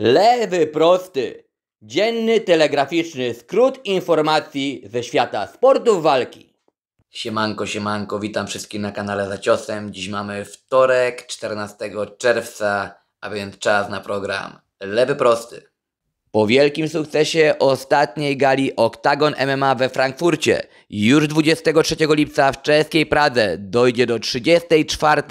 Lewy prosty. Dzienny telegraficzny skrót informacji ze świata sportów walki. Siemanko, siemanko, witam wszystkich na kanale Za Ciosem. Dziś mamy wtorek, 14 czerwca, a więc czas na program Lewy prosty. Po wielkim sukcesie ostatniej gali Octagon MMA we Frankfurcie już 23 lipca w czeskiej Pradze dojdzie do 34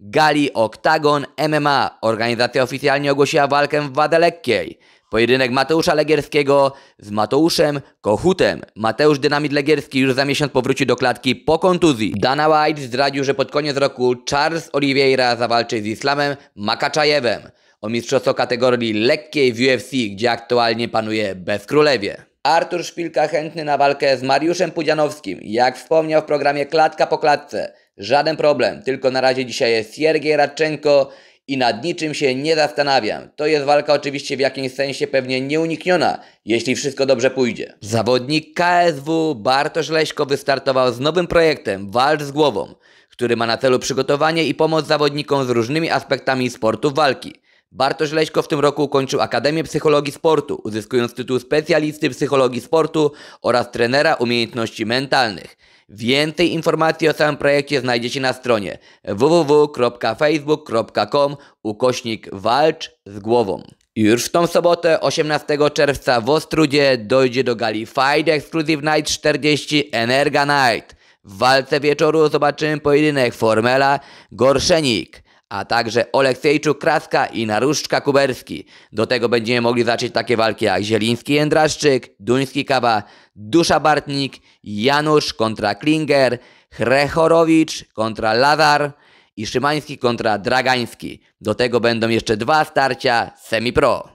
Gali Octagon MMA. Organizacja oficjalnie ogłosiła walkę w wadze lekkiej. Pojedynek Mateusza Legierskiego z Mateuszem Kochutem. Mateusz Dynamit Legierski już za miesiąc powróci do klatki po kontuzji. Dana White zdradził, że pod koniec roku Charles Oliveira zawalczy z Islamem Makaczajewem o mistrzostwo kategorii lekkiej w UFC, gdzie aktualnie panuje bezkrólewie. Artur Szpilka chętny na walkę z Mariuszem Pudzianowskim. Jak wspomniał w programie Klatka po klatce. Żaden problem, tylko na razie dzisiaj jest Siergiej Radczenko i nad niczym się nie zastanawiam. To jest walka oczywiście w jakimś sensie pewnie nieunikniona, jeśli wszystko dobrze pójdzie. Zawodnik KSW Bartosz Leśko wystartował z nowym projektem Walcz z głową, który ma na celu przygotowanie i pomoc zawodnikom z różnymi aspektami sportu walki. Bartosz Leśko w tym roku ukończył Akademię Psychologii Sportu, uzyskując tytuł specjalisty psychologii sportu oraz trenera umiejętności mentalnych. Więcej informacji o samym projekcie znajdziecie na stronie www.facebook.com ukośnik walcz z głową. Już w tą sobotę, 18 czerwca w Ostrudzie dojdzie do gali Fight Exclusive Night 40 Energa Night. W walce wieczoru zobaczymy pojedynek Formela Gorszenik a także Oleksejczuk Kraska i Naruszczka Kuberski. Do tego będziemy mogli zacząć takie walki jak Zieliński Jędraszczyk, Duński Kawa, Dusza Bartnik, Janusz kontra Klinger, Chrechorowicz kontra Lazar i Szymański kontra Dragański. Do tego będą jeszcze dwa starcia semi-pro.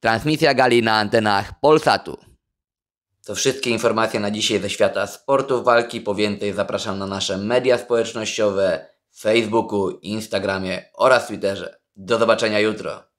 Transmisja gali na antenach Polsatu. To wszystkie informacje na dzisiaj ze świata sportu walki. Po więcej zapraszam na nasze media społecznościowe Facebooku, Instagramie oraz Twitterze. Do zobaczenia jutro.